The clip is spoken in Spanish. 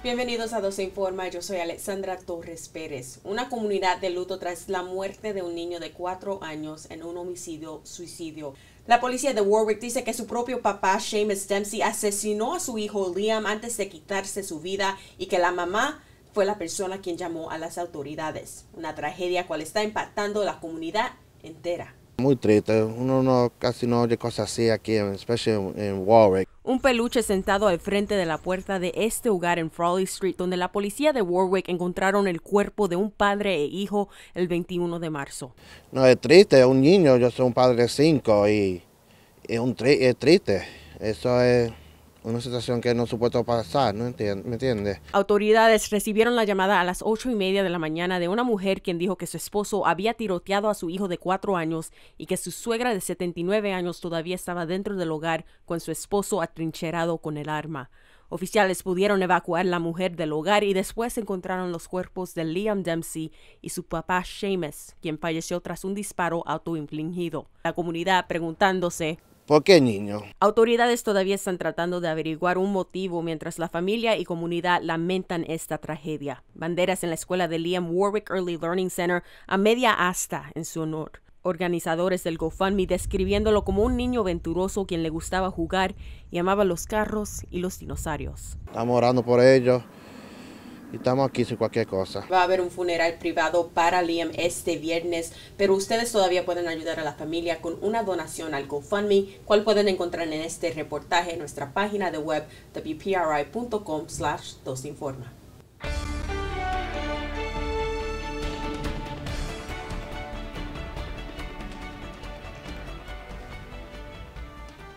Bienvenidos a 12 Informa, yo soy Alexandra Torres Pérez. Una comunidad de luto tras la muerte de un niño de cuatro años en un homicidio-suicidio. La policía de Warwick dice que su propio papá, Seamus Dempsey, asesinó a su hijo Liam antes de quitarse su vida y que la mamá fue la persona quien llamó a las autoridades. Una tragedia cual está impactando la comunidad entera. Muy triste, uno no, casi no oye cosas así aquí, especialmente en Warwick. Un peluche sentado al frente de la puerta de este hogar en Frawley Street, donde la policía de Warwick encontraron el cuerpo de un padre e hijo el 21 de marzo. No, es triste, es un niño, yo soy un padre de cinco y es, un es triste, eso es una situación que no supuesto pasar, ¿me entiendes? Autoridades recibieron la llamada a las ocho y media de la mañana de una mujer quien dijo que su esposo había tiroteado a su hijo de cuatro años y que su suegra de 79 años todavía estaba dentro del hogar con su esposo atrincherado con el arma. Oficiales pudieron evacuar la mujer del hogar y después encontraron los cuerpos de Liam Dempsey y su papá Seamus, quien falleció tras un disparo autoinfligido. La comunidad preguntándose ¿Por qué niño? Autoridades todavía están tratando de averiguar un motivo mientras la familia y comunidad lamentan esta tragedia. Banderas en la escuela de Liam Warwick Early Learning Center a media asta en su honor. Organizadores del GoFundMe describiéndolo como un niño venturoso quien le gustaba jugar y amaba los carros y los dinosaurios. Estamos orando por ellos estamos aquí sin cualquier cosa. Va a haber un funeral privado para Liam este viernes, pero ustedes todavía pueden ayudar a la familia con una donación al GoFundMe, cual pueden encontrar en este reportaje en nuestra página de web wpri.com slash informa.